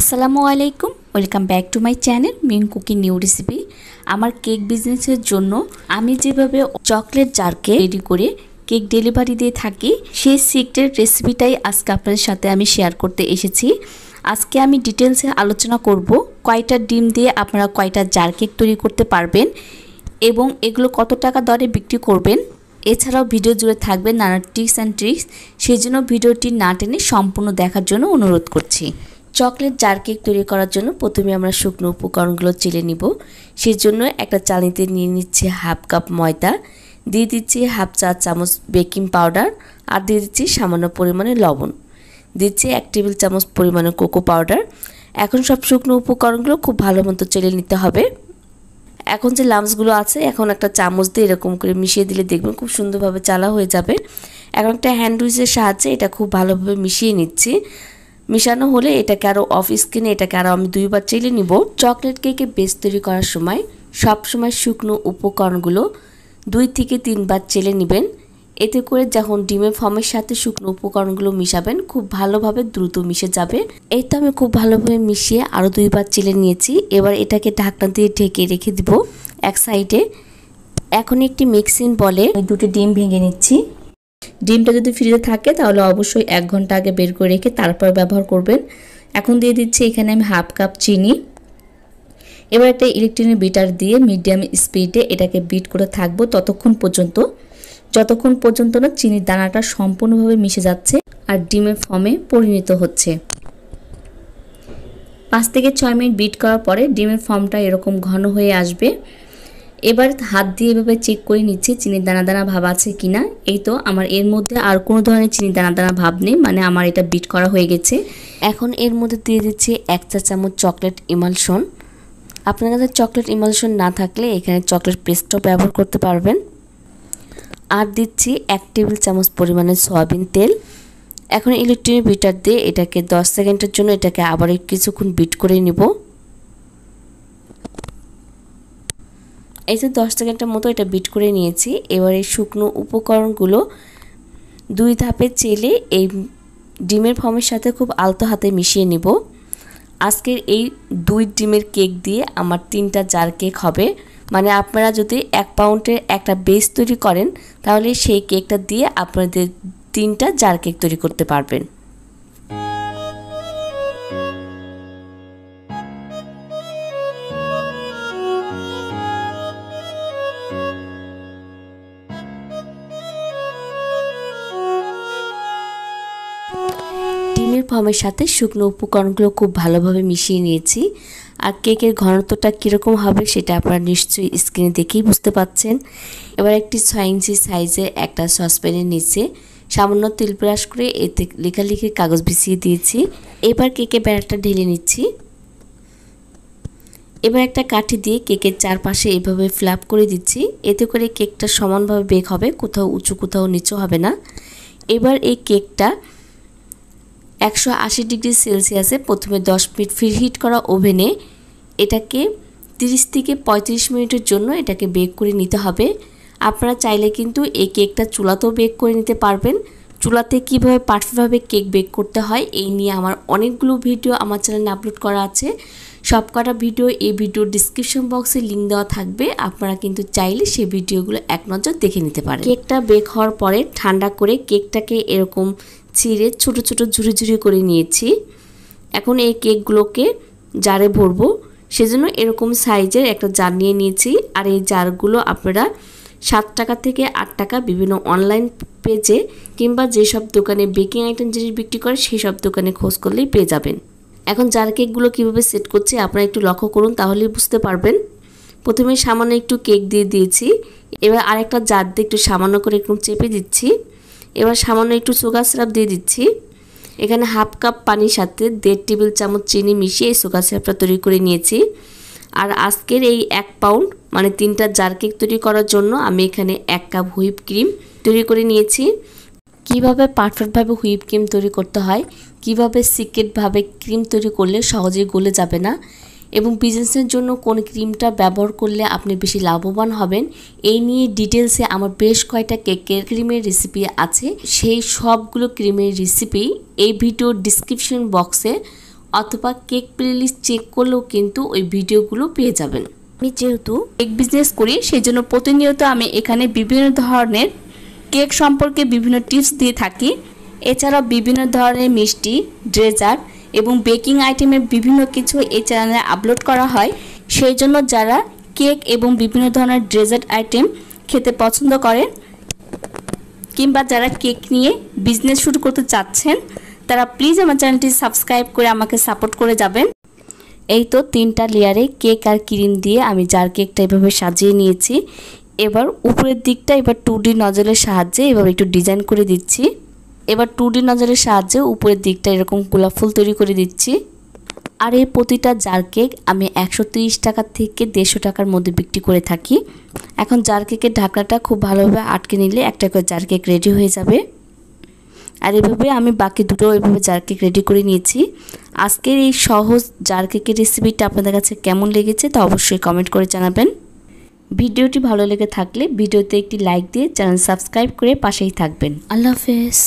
আসসালামু আলাইকুম welcome back to my channel মিং কুকি নিউ রেসিপি আমার কেক বিজনেসের জন্য আমি যেভাবে চকলেট জারকে রেডি করে কেক ডেলিভারি দিয়ে থাকি সেই সিক্রেট রেসিপিটাই আজকে আপনাদের সাথে আমি শেয়ার করতে এসেছি আজকে আমি ডিটেলসে আলোচনা করব কয়টা ডিম দিয়ে আপনারা কয়টা জার কেক তৈরি করতে পারবেন এবং এগুলো কত টাকা দরে বিক্রি করবেন এছাড়াও ভিডিও জুড়ে থাকবে নানা টিপস অ্যান্ড ট্রিক্স সেই জন্য ভিডিওটি না টেনে সম্পূর্ণ দেখার জন্য অনুরোধ করছি চকলেট জার কেক তৈরি করার জন্য প্রথমে আমরা শুকনো উপকরণগুলো চেলে নিব সেজন্য একটা চালনিতে নিয়ে নিচ্ছে হাফ কাপ ময়দা দিয়ে দিচ্ছি হাফ চা চামচ বেকিং পাউডার আর দিয়ে দিচ্ছি সামান্য পরিমাণে লবণ দিচ্ছি এক টেবিল চামচ পরিমাণে কোকো পাউডার এখন সব শুকনো উপকরণগুলো খুব ভালো মতো চেলে নিতে হবে এখন যে লামসগুলো আছে এখন একটা চামচ দিয়ে এরকম করে মিশিয়ে দিলে দেখবেন খুব সুন্দরভাবে চালা হয়ে যাবে এখন একটা হ্যান্ডউইচের সাহায্যে এটা খুব ভালোভাবে মিশিয়ে নিচ্ছি মিশানো হলে এটাকে আরও অফ স্কিনে এটাকে আরও আমি দুইবার চেলে নিব চকলেট কেকে বেস তৈরি করার সময় সবসময় শুকনো উপকরণগুলো দুই থেকে তিনবার চেলে নেবেন এতে করে যখন ডিমের ফর্মের সাথে শুকনো উপকরণগুলো মিশাবেন খুব ভালোভাবে দ্রুত মিশে যাবে এই তো আমি খুব ভালোভাবে মিশিয়ে আরও দুইবার চেলে নিয়েছি এবার এটাকে ঢাকনা দিয়ে ঢেকে রেখে দিব এক সাইডে এখন একটি মিক্সিং বলে দুটি ডিম ভেঙে নিচ্ছি ডিমটা যদি ফ্রিজে থাকে তাহলে অবশ্যই এক ঘন্টা আগে বের করে রেখে তারপর ব্যবহার করবেন এখন দিয়ে দিচ্ছি এখানে আমি হাফ কাপ চিনি এবার একটা ইলেকট্রনিক বিটার দিয়ে মিডিয়াম স্পিডে এটাকে বিট করে থাকবো ততক্ষণ পর্যন্ত যতক্ষণ পর্যন্ত না চিনির দানাটা সম্পূর্ণভাবে মিশে যাচ্ছে আর ডিমের ফর্মে পরিণত হচ্ছে পাঁচ থেকে ছয় মিনিট বিট করার পরে ডিমের ফর্মটা এরকম ঘন হয়ে আসবে এবার হাত দিয়ে এভাবে চেক করে নিচ্ছি চিনির দানা দানা ভাব আছে কি না এই তো আমার এর মধ্যে আর কোনো ধরনের চিনির দানা দানা ভাব নেই মানে আমার এটা বিট করা হয়ে গেছে এখন এর মধ্যে দিয়ে দিচ্ছি এক চা চামচ চকলেট ইমালশন আপনার কাছে চকলেট ইমালশন না থাকলে এখানে চকলেট পেস্টও ব্যবহার করতে পারবেন আর দিচ্ছি এক টেবিল চামচ পরিমাণে সয়াবিন তেল এখন ইলেকট্রিক বিটার দিয়ে এটাকে দশ সেকেন্ডের জন্য এটাকে আবার কিছুক্ষণ বিট করে নিব এই তো দশ সেকেন্ডের মতো এটা বিট করে নিয়েছি এবার এই শুকনো উপকরণগুলো দুই ধাপে চেলে এই ডিমের ফর্মের সাথে খুব আলতো হাতে মিশিয়ে নিব আজকের এই দুই ডিমের কেক দিয়ে আমার তিনটা জার কেক হবে মানে আপনারা যদি এক পাউন্ডের একটা বেস তৈরি করেন তাহলে সেই কেকটা দিয়ে আপনাদের তিনটা জার কেক তৈরি করতে পারবেন পনির ফর্মের সাথে শুকনো উপকরণগুলো খুব ভালোভাবে মিশিয়ে নিয়েছি আর কেকের ঘনত্বটা কীরকম হবে সেটা আপনারা নিশ্চয়ই স্ক্রিনে দেখেই বুঝতে পাচ্ছেন এবার একটি ছয় ইঞ্চি সাইজের একটা সসপ্যানের নিচে সামান্য তিল ব্রাশ করে এতে লেখালেখির কাগজ বিছিয়ে দিয়েছি এবার কেকের ব্যাটারটা ঢেলে নিচ্ছি এবার একটা কাঠি দিয়ে কেকের চারপাশে এভাবে ফ্ল্যাপ করে দিচ্ছি এতে করে কেকটা সমানভাবে বেক হবে কোথাও উঁচু কোথাও নিচু হবে না এবার এই কেকটা একশো আশি ডিগ্রি সেলসিয়াসে প্রথমে দশ মিনিট হিট করা ওভেনে এটাকে 30 থেকে পঁয়ত্রিশ মিনিটের জন্য এটাকে বেক করে নিতে হবে আপনারা চাইলে কিন্তু এই কেকটা চুলাতেও বেক করে নিতে পারবেন চুলাতে কীভাবে পারফেক্টভাবে কেক বেক করতে হয় এই নিয়ে আমার অনেকগুলো ভিডিও আমার চ্যানেলে আপলোড করা আছে সব কটা ভিডিও এই ভিডিওর ডিসক্রিপশন বক্সে লিঙ্ক দেওয়া থাকবে আপনারা কিন্তু চাইলে সেই ভিডিওগুলো এক নজর দেখে নিতে পারেন কেকটা বেক হওয়ার পরে ঠান্ডা করে কেকটাকে এরকম চিড়ে ছোট ছোট ঝুড়ি ঝুড়ি করে নিয়েছি এখন এই কেকগুলোকে জারে ভরবো সেজন্য এরকম সাইজের একটা জার নিয়ে নিয়েছি আর এই জারগুলো আপনারা সাত টাকা থেকে আট টাকা বিভিন্ন অনলাইন পেজে কিংবা যেসব দোকানে বেকিং আইটেম জিনিস বিক্রি করে সেই সব দোকানে খোঁজ করলেই পেয়ে যাবেন এখন জার কেকগুলো কীভাবে সেট করছি আপনারা একটু লক্ষ্য করুন তাহলেই বুঝতে পারবেন প্রথমে সামান্য একটু কেক দিয়ে দিয়েছি এবার আরেকটা জার দিয়ে একটু সামান্য করে একটু চেপে দিচ্ছি এবার সামান্য একটু সুগার সিরাপ দিয়ে দিচ্ছি এখানে হাফ কাপ পানির সাথে দেড় টেবিল চামচ চিনি মিশিয়ে এই সুগার সিরাপটা তৈরি করে নিয়েছি আর আজকের এই এক পাউন্ড মানে তিনটা জার কেক তৈরি করার জন্য আমি এখানে এক কাপ হুইপ ক্রিম তৈরি করে নিয়েছি কিভাবে পারফেক্টভাবে হুইপ ক্রিম তৈরি করতে হয় কিভাবে সিক্রেটভাবে ক্রিম তৈরি করলে সহজেই গলে যাবে না এবং বিজনেসের জন্য কোন ক্রিমটা ব্যবহার করলে আপনি বেশি লাভবান হবেন এই নিয়ে ডিটেলসে আমার বেশ কয়টা কেকের ক্রিমের রেসিপি আছে সেই সবগুলো ক্রিমের রেসিপি এই ভিডিও ডিসক্রিপশন বক্সে অথবা কেক প্লেলিস্ট চেক করলেও কিন্তু ওই ভিডিওগুলো পেয়ে যাবেন আমি যেহেতু কেক বিজনেস করি সেই জন্য প্রতিনিয়ত আমি এখানে বিভিন্ন ধরনের কেক সম্পর্কে বিভিন্ন টিপস দিয়ে থাকি এছাড়াও বিভিন্ন ধরনের মিষ্টি ড্রেজার এবং বেকিং আইটেমের বিভিন্ন কিছু এই চ্যানেলে আপলোড করা হয় সেই জন্য যারা কেক এবং বিভিন্ন ধরনের ডেজার্ট আইটেম খেতে পছন্দ করেন কিংবা যারা কেক নিয়ে বিজনেস শুরু করতে চাচ্ছেন তারা প্লিজ আমার চ্যানেলটি সাবস্ক্রাইব করে আমাকে সাপোর্ট করে যাবেন এই তো তিনটা লেয়ারে কেক আর ক্রিম দিয়ে আমি জার কেকটা এভাবে সাজিয়ে নিয়েছি এবার উপরের দিকটা এবার টু ডি নজলের সাহায্যে এভাবে একটু ডিজাইন করে দিচ্ছি এবার টু ডি নজরের সাহায্যে উপরের দিকটা এরকম গোলাপ ফুল তৈরি করে দিচ্ছি আর এই প্রতিটা জার কেক আমি একশো টাকা থেকে দেড়শো টাকার মধ্যে বিক্রি করে থাকি এখন জার কেকের ঢাকনাটা খুব ভালোভাবে আটকে নিলে একটা করে জার কেক রেডি হয়ে যাবে আর এভাবে আমি বাকি দুটো এভাবে জার কেক রেডি করে নিয়েছি আজকের এই সহজ জার কেকের রেসিপিটা আপনাদের কাছে কেমন লেগেছে তা অবশ্যই কমেন্ট করে জানাবেন ভিডিওটি ভালো লেগে থাকলে ভিডিওতে একটি লাইক দিয়ে চ্যানেল সাবস্ক্রাইব করে পাশেই থাকবেন আল্লাহ হাফেজ